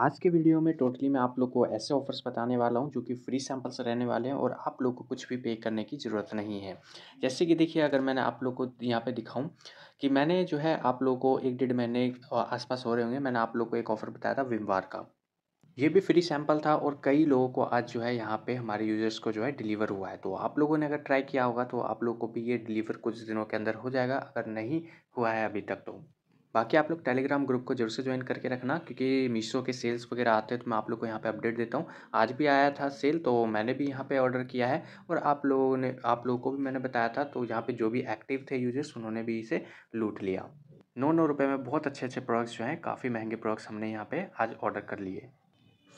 आज के वीडियो में टोटली मैं आप लोग को ऐसे ऑफर्स बताने वाला हूं जो कि फ्री सैंपल्स रहने वाले हैं और आप लोग को कुछ भी पे करने की ज़रूरत नहीं है जैसे कि देखिए अगर मैंने आप लोग को यहाँ पे दिखाऊं कि मैंने जो है आप लोग को एक डेढ़ महीने आसपास हो रहे होंगे मैंने आप लोग को एक ऑफ़र बताया था विमवार का ये भी फ्री सैंपल था और कई लोगों को आज जो है यहाँ पे हमारे यूज़र्स को जो है डिलीवर हुआ है तो आप लोगों ने अगर ट्राई किया होगा तो आप लोगों को भी ये डिलीवर कुछ दिनों के अंदर हो जाएगा अगर नहीं हुआ है अभी तक तो बाकी आप लोग टेलीग्राम ग्रुप को जरूर से ज्वाइन करके रखना क्योंकि मीशो के सेल्स वगैरह आते हैं तो मैं आप लोग को यहाँ पे अपडेट देता हूँ आज भी आया था सेल तो मैंने भी यहाँ पे ऑर्डर किया है और आप लोगों ने आप लोगों को भी मैंने बताया था तो यहाँ पे जो भी एक्टिव थे यूजर्स उन्होंने भी इसे लूट लिया नौ नौ रुपये में बहुत अच्छे अच्छे प्रोडक्ट्स जो हैं काफ़ी महंगे प्रोडक्ट्स हमने यहाँ पर आज ऑर्डर कर लिए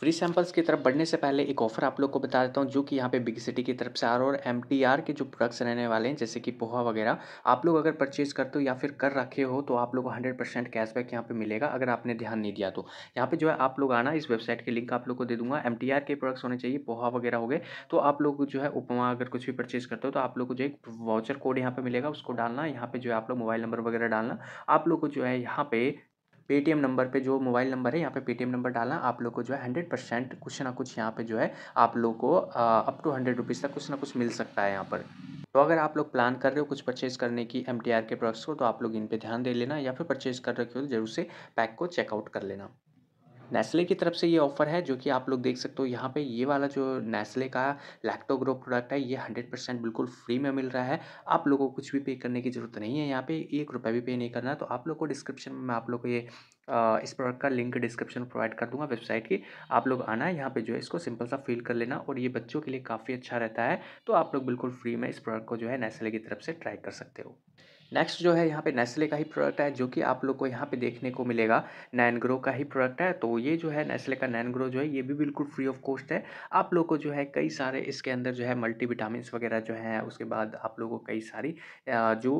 फ्री सैम्पल्स की तरफ बढ़ने से पहले एक ऑफर आप लोग को बता देता हूँ जो कि यहाँ पे बिग सिटी की तरफ से आ रहा और एम के जो प्रोडक्ट्स रहने वाले हैं जैसे कि पोहा वगैरह आप लोग अगर परचेज करते हो या फिर कर रखे हो तो आप लोग को हंड्रेड परसेंट कैशबैक यहाँ पर मिलेगा अगर आपने ध्यान नहीं दिया तो यहाँ पर जो है आप लोग आना इस वेबसाइट के लिंक आप लोग को दे दूंगा एम के प्रोडक्ट्स होने चाहिए पोहा वगैरह हो गए तो आप लोग जो है उपमा अगर कुछ भी परचेज करते हो तो आप लोग को जो एक वाउचर कोड यहाँ पर मिलेगा उसको डालना यहाँ पर जो है आप लोग मोबाइल नंबर वगैरह डालना आप लोग को जो है यहाँ पे पेटीएम नंबर पे जो मोबाइल नंबर है यहाँ पे पेटीएम नंबर डालना आप लोग को जो है हंड्रेड परसेंट कुछ ना कुछ यहाँ पे जो है आप लोग को अप टू हंड्रेड रुपीज़ तक कुछ ना कुछ मिल सकता है यहाँ पर तो अगर आप लोग प्लान कर रहे हो कुछ परचेज़ करने की एम के प्रोडक्ट्स को तो आप लोग इन पर ध्यान दे लेना या फिर परचेज़ कर रखे हो तो जरूर से पैक को चेकआउट कर लेना नेस्ले की तरफ से ये ऑफ़र है जो कि आप लोग देख सकते हो यहाँ पे ये वाला जो नेस्ले का लैक्टोग्रो प्रोडक्ट है ये हंड्रेड परसेंट बिल्कुल फ्री में मिल रहा है आप लोगों को कुछ भी पे करने की ज़रूरत नहीं है यहाँ पे एक रुपये भी पे नहीं करना तो आप लोग को डिस्क्रिप्शन में मैं आप लोग को ये आ, इस प्रोडक्ट का लिंक डिस्क्रिप्शन प्रोवाइड कर दूंगा वेबसाइट की आप लोग आना है यहाँ पर जो है इसको सिंपल सा फिल कर लेना और ये बच्चों के लिए काफ़ी अच्छा रहता है तो आप लोग बिल्कुल फ्री में इस प्रोडक्ट को जो है नेस्ले की तरफ से ट्राई कर सकते हो नेक्स्ट जो है यहाँ पे नेस्ले का ही प्रोडक्ट है जो कि आप लोग को यहाँ पे देखने को मिलेगा नैनग्रो का ही प्रोडक्ट है तो ये जो है नेस्ले का नैनग्रो जो है ये भी बिल्कुल फ्री ऑफ कॉस्ट है आप लोग को जो है कई सारे इसके अंदर जो है मल्टी वगैरह जो है उसके बाद आप लोग को कई सारी जो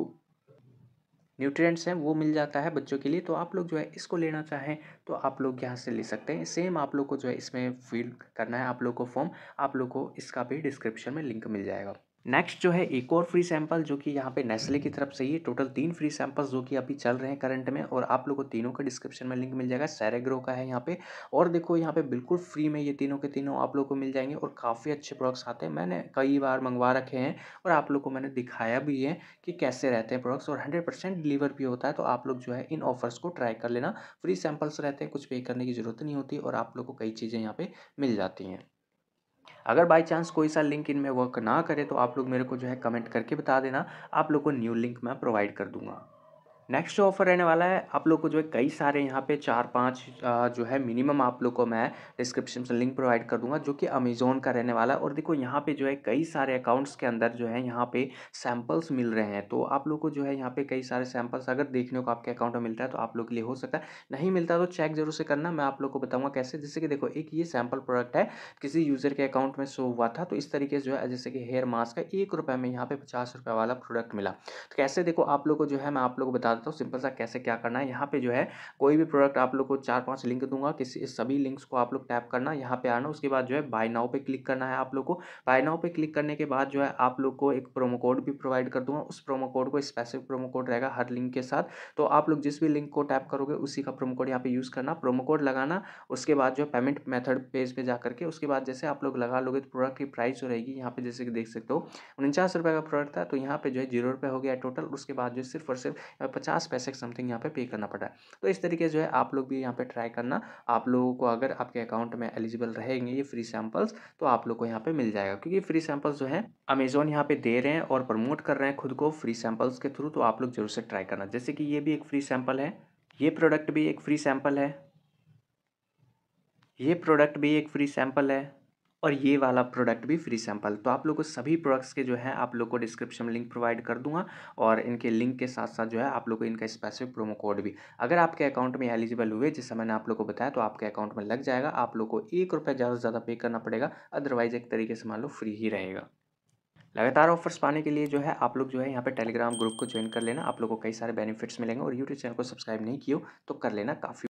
न्यूट्रिएंट्स हैं वो मिल जाता है बच्चों के लिए तो आप लोग जो है इसको लेना चाहें तो आप लोग यहाँ से ले सकते हैं सेम आप लोग को जो है इसमें फिल करना है आप लोग को फॉर्म आप लोग को इसका भी डिस्क्रिप्शन में लिंक मिल जाएगा नेक्स्ट जो है एक और फ्री सैंपल जो कि यहाँ पे नेस्ले की तरफ से ही टोटल तीन फ्री सैंपल्स जो कि अभी चल रहे हैं करंट में और आप लोगों को तीनों का डिस्क्रिप्शन में लिंक मिल जाएगा सैरेग्रो का है यहाँ पे और देखो यहाँ पे बिल्कुल फ्री में ये तीनों के तीनों आप लोग को मिल जाएंगे और काफ़ी अच्छे प्रोडक्ट्स आते हैं मैंने कई बार मंगवा रखे हैं और आप लोग को मैंने दिखाया भी है कि कैसे रहते हैं प्रोडक्ट्स और हंड्रेड डिलीवर भी होता है तो आप लोग जो है इन ऑफर्स को ट्राई कर लेना फ्री सैम्पल्स रहते हैं कुछ पे करने की ज़रूरत नहीं होती और आप लोग को कई चीज़ें यहाँ पर मिल जाती हैं अगर बाई चांस कोई सा लिंक इनमें वर्क ना करे तो आप लोग मेरे को जो है कमेंट करके बता देना आप लोग को न्यू लिंक मैं प्रोवाइड कर दूंगा नेक्स्ट जो ऑफर रहने वाला है आप लोग को जो है कई सारे यहाँ पे चार पाँच जो है मिनिमम आप लोग को मैं डिस्क्रिप्शन से लिंक प्रोवाइड कर दूंगा जो कि अमेजोन का रहने वाला है और देखो यहाँ पे जो है कई सारे अकाउंट्स के अंदर जो है यहाँ पे सैम्पल्स मिल रहे हैं तो आप लोग को जो है यहाँ पे कई सारे सैम्पल्स अगर देखने को आपके अकाउंट में मिलता है तो आप लोग के लिए हो सकता है नहीं मिलता तो चेक जरूर से करना मैं आप लोग को बताऊँगा कैसे जैसे कि देखो एक ये सैम्पल प्रोडक्ट है किसी यूज़र के अकाउंट में शो हुआ था तो इस तरीके से जो है जैसे कि हेयर मास्क का एक रुपये में यहाँ पे पचास रुपये वाला प्रोडक्ट मिला तो कैसे देखो आप लोग को जो है मैं आप लोग को बता बताता हूँ सिंपल सा कैसे क्या करना है यहाँ पे जो है कोई भी प्रोडक्ट आप लोग को चार पांच लिंक दूंगा किसी सभी लिंक्स को आप लोग टैप करना यहाँ पे आना उसके बाद जो है बाय नाउ पे क्लिक करना है आप लोग को बाय नाउ पे क्लिक करने के बाद जो है आप लोग को एक प्रोमो कोड भी प्रोवाइड कर दूंगा उस प्रोमो कोड को स्पेसिफिक प्रोमो कोड रहेगा हर लिंक के साथ तो आप लोग जिस भी लिंक को टैप करोगे उसी का प्रोमो कोड यहाँ पे यूज़ करना प्रोमो कोड लगाना उसके बाद जो पेमेंट मेथड पेज पे जाकर के उसके बाद जैसे आप लोग लगा लोगे तो प्रोडक्ट की प्राइस जो रहेगी यहाँ पे जैसे कि देख सकते हो उनचास रुपये का प्रोडक्ट था तो यहाँ पे जो है जीरो रुपये हो गया टोटल उसके बाद जो सिर्फ और सिर्फ पचास पैसे समथिंग यहाँ पे पे करना पड़ा है तो इस तरीके से जो है आप लोग भी यहाँ पे ट्राई करना आप लोगों को अगर आपके अकाउंट में एलिजिबल रहेंगे ये फ्री सैंपल्स तो आप लोग को यहाँ पे मिल जाएगा क्योंकि फ्री सैंपल्स जो है अमेजोन यहाँ पे दे रहे हैं और प्रमोट कर रहे हैं खुद को फ्री सैंपल्स के थ्रू तो आप लोग जरूर से ट्राई करना जैसे कि ये भी एक फ्री सैंपल है ये प्रोडक्ट भी एक फ्री सैंपल है ये प्रोडक्ट भी एक फ्री सैंपल है और ये वाला प्रोडक्ट भी फ्री सैंपल तो आप लोग को सभी प्रोडक्ट्स के जो है आप लोग को डिस्क्रिप्शन लिंक प्रोवाइड कर दूंगा और इनके लिंक के साथ साथ जो है आप लोग को इनका स्पेसिफिक प्रोमो कोड भी अगर आपके अकाउंट में एलिजिबल हुए जैसे मैंने आप लोग को बताया तो आपके अकाउंट में लग जाएगा आप लोग को एक रुपये ज़्यादा से ज़्यादा पे करना पड़ेगा अदरवाइज़ एक तरीके से मान लो फ्री ही रहेगा लगातार ऑफर्स पाने के लिए जो है आप लोग जो है यहाँ पे टेलीग्राम ग्रुप को ज्वाइन कर लेना आप लोग को कई सारे बेनिफिट्स मिलेंगे और यूट्यूब चैनल को सब्सक्राइब नहीं किया तो कर लेना काफ़ी